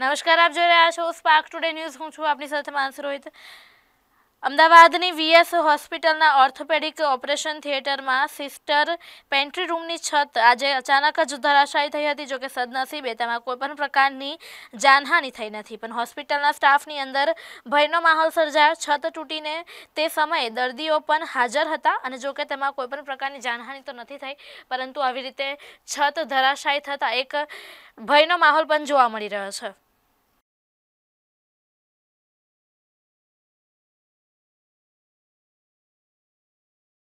નમસ્કાર આપ જોઈ રહ્યા છો સ્પાર્ક ટુડે ન્યૂઝ હું છું આપની સાથે માનસ રોહિત અમદાવાદની વીએસ હોસ્પિટલના ઓર્થોપેડિક ઓપરેશન થિયેટરમાં સિસ્ટર પેન્ટ્રી રૂમની છત આજે અચાનક જ ધરાશાયી થઈ હતી જોકે સદનસીબે તેમાં કોઈપણ પ્રકારની જાનહાનિ થઈ નથી પણ હોસ્પિટલના સ્ટાફની અંદર ભયનો માહોલ સર્જાયો છત તૂટીને તે સમયે દર્દીઓ પણ હાજર હતા અને જોકે તેમાં કોઈપણ પ્રકારની જાનહાનિ તો નથી થઈ પરંતુ આવી રીતે છત ધરાશાયી થતાં એક ભયનો માહોલ પણ જોવા મળી રહ્યો છે